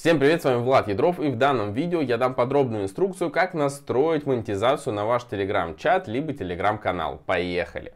Всем привет, с вами Влад Ядров и в данном видео я дам подробную инструкцию, как настроить монетизацию на ваш телеграм-чат либо телеграм-канал. Поехали!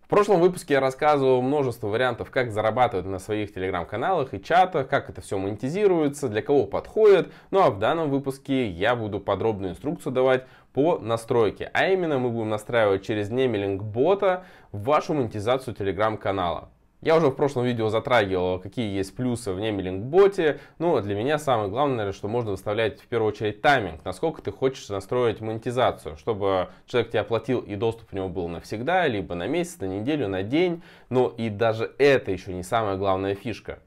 В прошлом выпуске я рассказывал множество вариантов, как зарабатывать на своих телеграм-каналах и чатах, как это все монетизируется, для кого подходит. Ну а в данном выпуске я буду подробную инструкцию давать по настройке. А именно мы будем настраивать через немелинг бота вашу монетизацию телеграм-канала. Я уже в прошлом видео затрагивал, какие есть плюсы в немилинг-боте. Ну, а для меня самое главное, что можно выставлять в первую очередь тайминг, насколько ты хочешь настроить монетизацию, чтобы человек тебе оплатил и доступ у него был навсегда, либо на месяц, на неделю, на день. Но и даже это еще не самая главная фишка.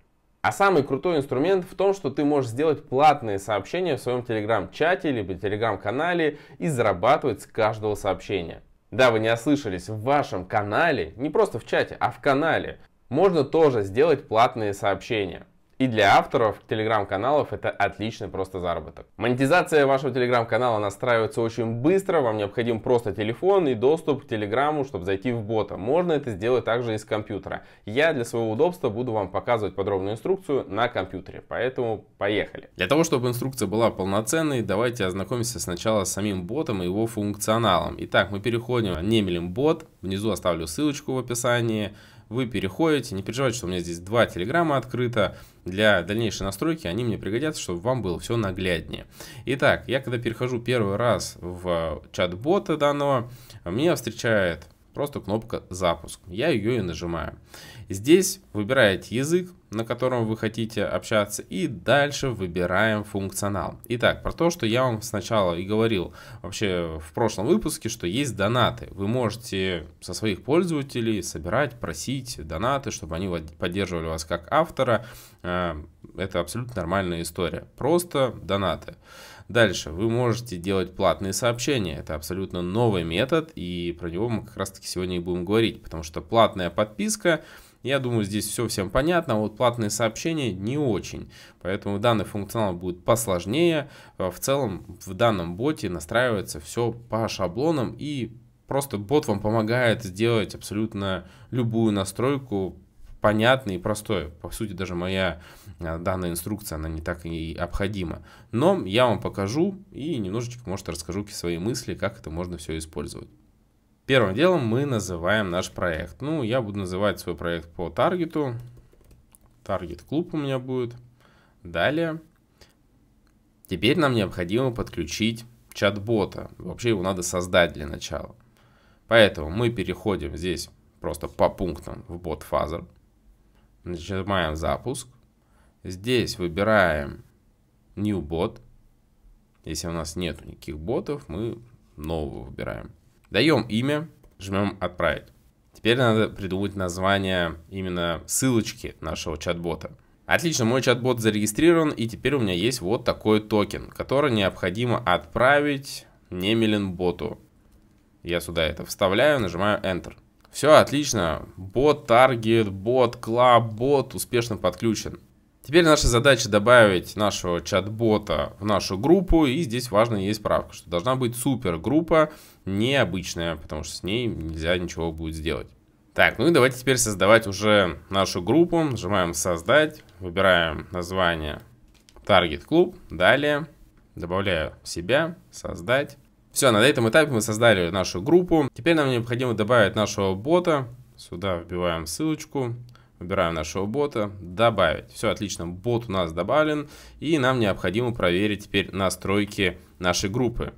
А самый крутой инструмент в том, что ты можешь сделать платные сообщения в своем телеграм-чате либо телеграм-канале и зарабатывать с каждого сообщения. Да, вы не ослышались, в вашем канале, не просто в чате, а в канале, можно тоже сделать платные сообщения. И для авторов телеграм-каналов это отличный просто заработок. Монетизация вашего телеграм-канала настраивается очень быстро. Вам необходим просто телефон и доступ к телеграмму, чтобы зайти в бота. Можно это сделать также из компьютера. Я для своего удобства буду вам показывать подробную инструкцию на компьютере. Поэтому поехали. Для того, чтобы инструкция была полноценной, давайте ознакомимся сначала с самим ботом и его функционалом. Итак, мы переходим на Немелем бот. Внизу оставлю ссылочку в описании вы переходите. Не переживайте, что у меня здесь два телеграмма открыто. Для дальнейшей настройки они мне пригодятся, чтобы вам было все нагляднее. Итак, я когда перехожу первый раз в э, чат-бота данного, меня встречает просто кнопка «Запуск». Я ее и нажимаю. Здесь выбираете язык, на котором вы хотите общаться, и дальше выбираем функционал. Итак, про то, что я вам сначала и говорил вообще в прошлом выпуске, что есть донаты. Вы можете со своих пользователей собирать, просить донаты, чтобы они поддерживали вас как автора. Э, это абсолютно нормальная история. Просто донаты. Дальше вы можете делать платные сообщения. Это абсолютно новый метод, и про него мы как раз таки сегодня и будем говорить, потому что платная подписка — я думаю, здесь все всем понятно, а вот платные сообщения не очень. Поэтому данный функционал будет посложнее. Э, в целом в данном боте настраивается все по шаблонам и просто бот вам помогает сделать абсолютно любую настройку понятной и простой. По сути, даже моя э, данная инструкция, она не так и необходима. Но я вам покажу и немножечко, может, расскажу свои мысли, как это можно все использовать. Первым делом мы называем наш проект. Ну, я буду называть свой проект по таргету. Таргет клуб у меня будет. Далее. Теперь нам необходимо подключить чат-бота. Вообще его надо создать для начала. Поэтому мы переходим здесь просто по пунктам в бот-фазер. Нажимаем запуск. Здесь выбираем new bot. Если у нас нет никаких ботов, мы нового выбираем. Даем имя, жмем «Отправить». Теперь надо придумать название именно ссылочки нашего чат-бота. Отлично, мой чат-бот зарегистрирован, и теперь у меня есть вот такой токен, который необходимо отправить Немелин-боту. Я сюда это вставляю, нажимаю Enter. Все, отлично. Бот, таргет, бот, клаб, бот успешно подключен. Теперь наша задача добавить нашего чат-бота в нашу группу, и здесь важно есть правка, что должна быть супергруппа, необычная, потому что с ней нельзя ничего будет сделать. Так, ну и давайте теперь создавать уже нашу группу. Нажимаем «Создать», выбираем название «Таргет Клуб», далее добавляю себя, «Создать». Все, на этом этапе мы создали нашу группу. Теперь нам необходимо добавить нашего бота. Сюда вбиваем ссылочку. Выбираем нашего бота, добавить. Все, отлично, бот у нас добавлен. И нам необходимо проверить теперь настройки нашей группы.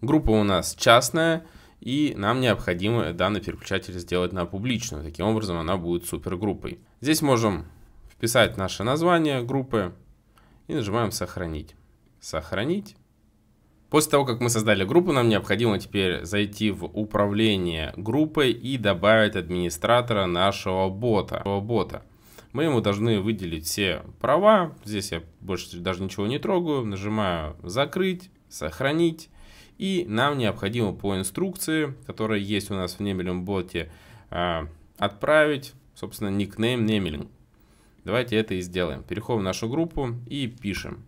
Группа у нас частная, и нам необходимо данный переключатель сделать на публичную. Таким образом, она будет супергруппой. Здесь можем вписать наше название группы и нажимаем «Сохранить». «Сохранить». После того, как мы создали группу, нам необходимо теперь зайти в управление группой и добавить администратора нашего бота. бота. Мы ему должны выделить все права. Здесь я больше даже ничего не трогаю. Нажимаю «Закрыть», «Сохранить». И нам необходимо по инструкции, которая есть у нас в Немелин боте, а, отправить, собственно, никнейм Немелин. Давайте это и сделаем. Переходим в нашу группу и пишем.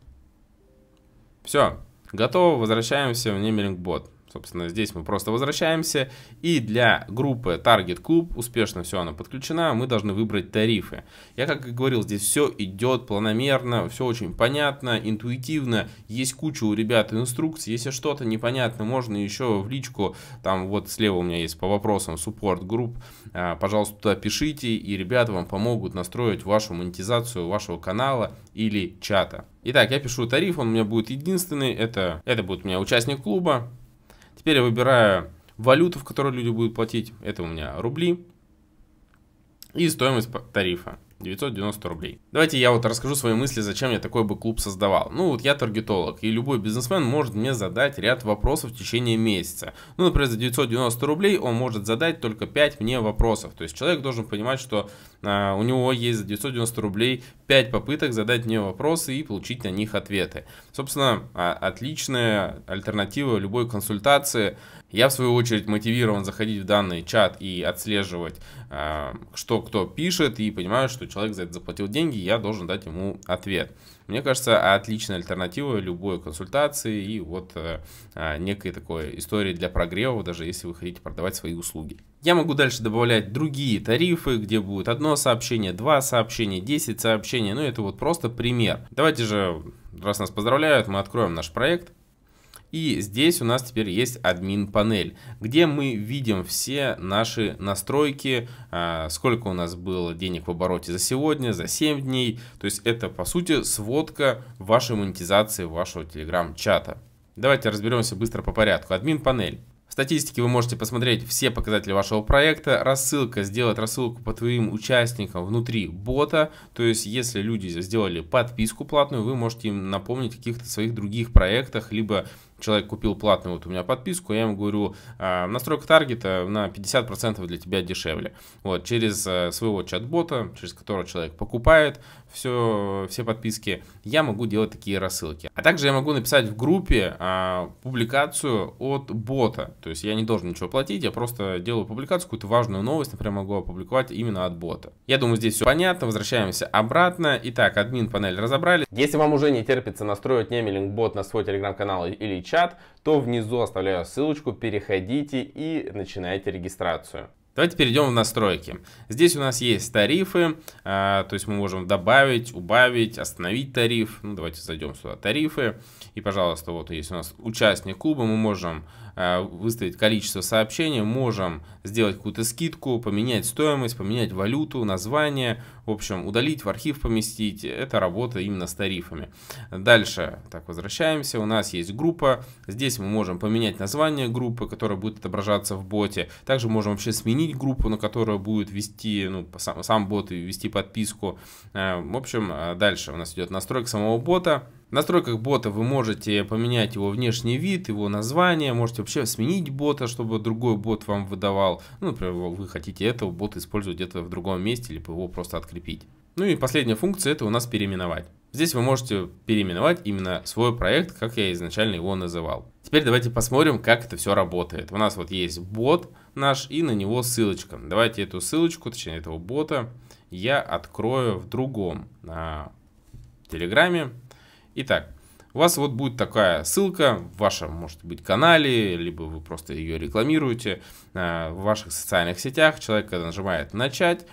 Все, Готово, возвращаемся в Немелинг бот. Собственно, здесь мы просто возвращаемся. И для группы Target Club, успешно все она подключена, мы должны выбрать тарифы. Я, как и говорил, здесь все идет планомерно, все очень понятно, интуитивно. Есть куча у ребят инструкций. Если что-то непонятно, можно еще в личку, там вот слева у меня есть по вопросам суппорт групп, а, пожалуйста, туда пишите, и ребята вам помогут настроить вашу монетизацию вашего канала или чата. Итак, я пишу тариф, он у меня будет единственный, это, это будет у меня участник клуба, Теперь я выбираю валюту, в которой люди будут платить. Это у меня рубли. И стоимость тарифа. 990 рублей. Давайте я вот расскажу свои мысли, зачем я такой бы клуб создавал. Ну вот я таргетолог, и любой бизнесмен может мне задать ряд вопросов в течение месяца. Ну, например, за 990 рублей он может задать только 5 мне вопросов. То есть человек должен понимать, что а, у него есть за 990 рублей 5 попыток задать мне вопросы и получить на них ответы. Собственно, а, отличная альтернатива любой консультации – я, в свою очередь, мотивирован заходить в данный чат и отслеживать, э, что кто пишет, и понимаю, что человек за это заплатил деньги, я должен дать ему ответ. Мне кажется, отличная альтернатива любой консультации и вот э, э, некой такой истории для прогрева, даже если вы хотите продавать свои услуги. Я могу дальше добавлять другие тарифы, где будет одно сообщение, два сообщения, 10 сообщений. Ну, это вот просто пример. Давайте же, раз нас поздравляют, мы откроем наш проект. И здесь у нас теперь есть админ панель, где мы видим все наши настройки, а, сколько у нас было денег в обороте за сегодня, за 7 дней. То есть это по сути сводка вашей монетизации вашего телеграм-чата. Давайте разберемся быстро по порядку. Админ панель. В статистике вы можете посмотреть все показатели вашего проекта, рассылка, сделать рассылку по твоим участникам внутри бота, то есть если люди сделали подписку платную, вы можете им напомнить о каких-то своих других проектах, либо человек купил платную вот у меня подписку, я ему говорю, «А, настройка таргета на 50% для тебя дешевле. Вот, через э, своего чат-бота, через которого человек покупает, все, все подписки, я могу делать такие рассылки. А также я могу написать в группе а, публикацию от бота. То есть я не должен ничего платить, я просто делаю публикацию, какую-то важную новость, например, могу опубликовать именно от бота. Я думаю, здесь все понятно, возвращаемся обратно. Итак, админ панель разобрали. Если вам уже не терпится настроить Немелинг бот на свой телеграм-канал или чат, то внизу оставляю ссылочку, переходите и начинайте регистрацию. Давайте перейдем в настройки. Здесь у нас есть тарифы, а, то есть мы можем добавить, убавить, остановить тариф. Ну, давайте зайдем сюда, тарифы. И, пожалуйста, вот есть у нас участник клуба, мы можем а, выставить количество сообщений, можем сделать какую-то скидку, поменять стоимость, поменять валюту, название, в общем, удалить, в архив поместить. Это работа именно с тарифами. Дальше, так, возвращаемся. У нас есть группа. Здесь мы можем поменять название группы, которая будет отображаться в боте. Также можем вообще сменить сменить группу, на которую будет вести, ну, сам, сам бот и вести подписку. Э, в общем, э, дальше у нас идет настройка самого бота. В настройках бота вы можете поменять его внешний вид, его название, можете вообще сменить бота, чтобы другой бот вам выдавал. Ну, например, вы хотите этого бота использовать где-то в другом месте, либо его просто открепить. Ну и последняя функция это у нас переименовать. Здесь вы можете переименовать именно свой проект, как я изначально его называл. Теперь давайте посмотрим, как это все работает. У нас вот есть бот, наш и на него ссылочка. Давайте эту ссылочку, точнее этого бота, я открою в другом на Телеграме. Итак, у вас вот будет такая ссылка в вашем, может быть, канале, либо вы просто ее рекламируете э, в ваших социальных сетях. Человек, когда нажимает «Начать»,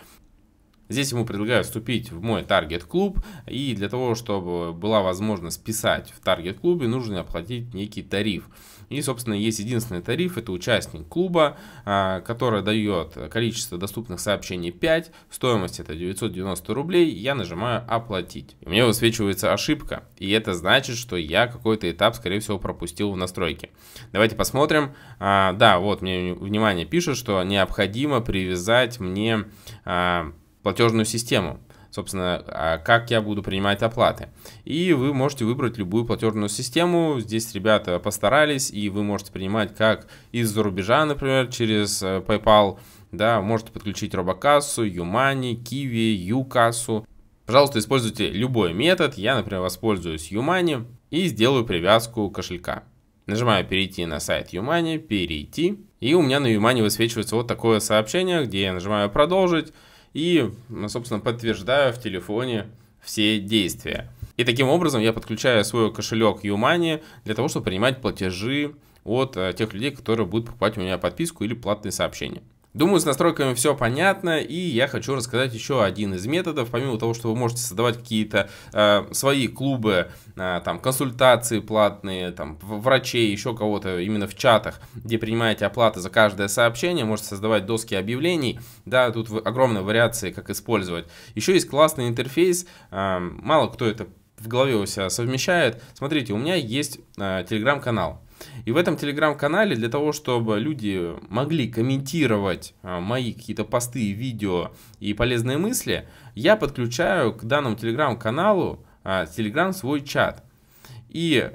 Здесь ему предлагают вступить в мой таргет-клуб, и для того, чтобы была возможность писать в таргет-клубе, нужно оплатить некий тариф. И, собственно, есть единственный тариф, это участник клуба, а, который дает количество доступных сообщений 5, стоимость это 990 рублей, я нажимаю «Оплатить». И мне высвечивается ошибка, и это значит, что я какой-то этап, скорее всего, пропустил в настройке. Давайте посмотрим. А, да, вот мне внимание пишет, что необходимо привязать мне а, платежную систему. Собственно, а как я буду принимать оплаты. И вы можете выбрать любую платежную систему. Здесь ребята постарались, и вы можете принимать как из-за рубежа, например, через э, PayPal. Да, можете подключить робокассу, Юмани, Kiwi, Юкассу. Пожалуйста, используйте любой метод. Я, например, воспользуюсь Юмани и сделаю привязку кошелька. Нажимаю перейти на сайт Юмани, перейти. И у меня на Юмани высвечивается вот такое сообщение, где я нажимаю продолжить и, ну, собственно, подтверждаю в телефоне все действия. И таким образом я подключаю свой кошелек Юмани для того, чтобы принимать платежи от э, тех людей, которые будут покупать у меня подписку или платные сообщения. Думаю, с настройками все понятно, и я хочу рассказать еще один из методов. Помимо того, что вы можете создавать какие-то э, свои клубы, э, там, консультации платные, там, врачей, еще кого-то именно в чатах, где принимаете оплаты за каждое сообщение, можете создавать доски объявлений, да, тут огромные вариации, как использовать. Еще есть классный интерфейс, э, мало кто это в голове у себя совмещает. Смотрите, у меня есть э, телеграм-канал, и в этом телеграм-канале для того, чтобы люди могли комментировать а, мои какие-то посты, видео и полезные мысли, я подключаю к данному телеграм-каналу телеграм свой чат. И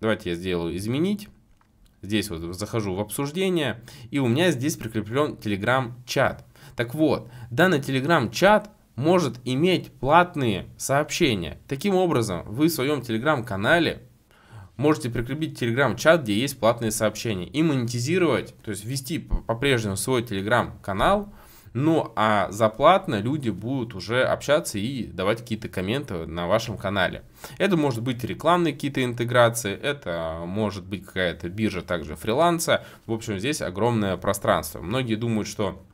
давайте я сделаю изменить. Здесь вот захожу в обсуждение, и у меня здесь прикреплен телеграм-чат. Так вот, данный телеграм-чат может иметь платные сообщения. Таким образом, вы в своем телеграм-канале можете прикрепить телеграм-чат, где есть платные сообщения, и монетизировать, то есть ввести по-прежнему свой телеграм-канал, ну а за платно люди будут уже общаться и давать какие-то комменты на вашем канале. Это может быть рекламные какие-то интеграции, это может быть какая-то биржа также фриланса. В общем, здесь огромное пространство. Многие думают, что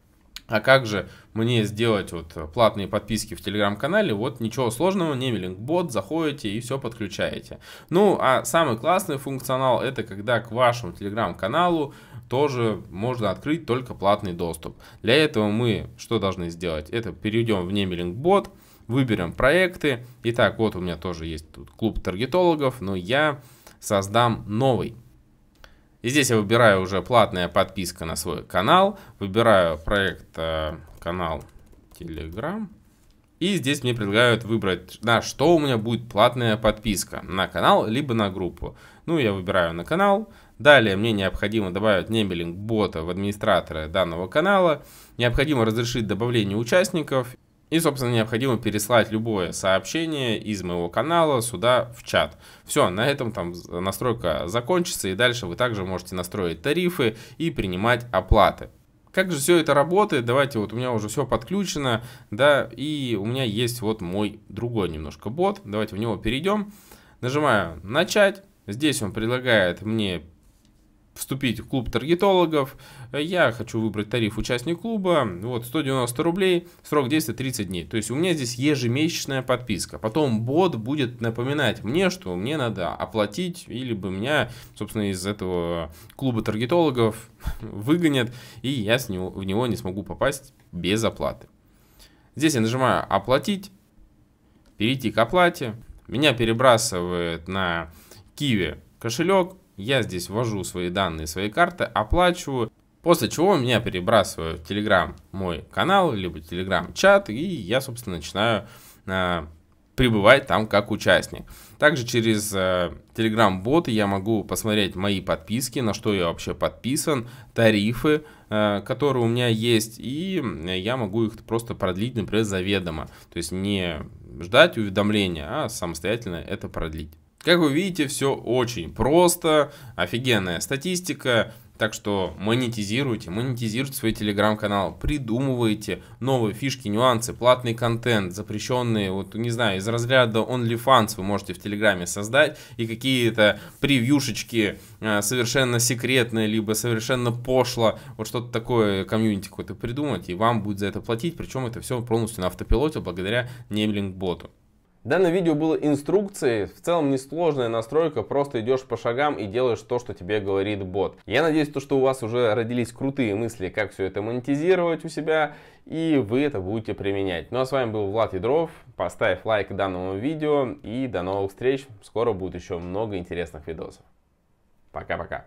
а как же мне сделать вот э, платные подписки в телеграм-канале? Вот ничего сложного, Немелинг бот, заходите и все подключаете. Ну, а самый классный функционал это когда к вашему телеграм-каналу тоже можно открыть только платный доступ. Для этого мы что должны сделать? Это перейдем в Немелинг бот, выберем проекты. Итак, вот у меня тоже есть тут клуб таргетологов, но я создам новый и здесь я выбираю уже платная подписка на свой канал. Выбираю проект э, канал Telegram. И здесь мне предлагают выбрать, на что у меня будет платная подписка. На канал, либо на группу. Ну, я выбираю на канал. Далее мне необходимо добавить нембелинг бота в администраторы данного канала. Необходимо разрешить добавление участников. И, собственно, необходимо переслать любое сообщение из моего канала сюда в чат. Все, на этом там настройка закончится, и дальше вы также можете настроить тарифы и принимать оплаты. Как же все это работает? Давайте, вот у меня уже все подключено, да, и у меня есть вот мой другой немножко бот. Давайте в него перейдем. Нажимаю «Начать». Здесь он предлагает мне вступить в клуб таргетологов. Я хочу выбрать тариф участник клуба. Вот 190 рублей, срок действия 30 дней. То есть у меня здесь ежемесячная подписка. Потом бот будет напоминать мне, что мне надо оплатить, или бы меня, собственно, из этого клуба таргетологов выгонят, и я с него, в него не смогу попасть без оплаты. Здесь я нажимаю «Оплатить», «Перейти к оплате». Меня перебрасывает на киви кошелек, я здесь ввожу свои данные, свои карты, оплачиваю. После чего меня перебрасывают в Telegram мой канал, либо Telegram чат, и я, собственно, начинаю э, пребывать там как участник. Также через э, Telegram-боты я могу посмотреть мои подписки, на что я вообще подписан, тарифы, э, которые у меня есть, и я могу их просто продлить, например, заведомо. То есть не ждать уведомления, а самостоятельно это продлить. Как вы видите, все очень просто, офигенная статистика, так что монетизируйте, монетизируйте свой телеграм-канал, придумывайте новые фишки, нюансы, платный контент, запрещенные, вот не знаю, из разряда OnlyFans вы можете в телеграме создать и какие-то превьюшечки э, совершенно секретные, либо совершенно пошло, вот что-то такое комьюнити какое-то придумать, и вам будет за это платить, причем это все полностью на автопилоте благодаря неблинг-боту. Данное видео было инструкцией, в целом несложная настройка, просто идешь по шагам и делаешь то, что тебе говорит бот. Я надеюсь, то, что у вас уже родились крутые мысли, как все это монетизировать у себя, и вы это будете применять. Ну а с вами был Влад Ядров, поставь лайк данному видео и до новых встреч, скоро будет еще много интересных видосов. Пока-пока.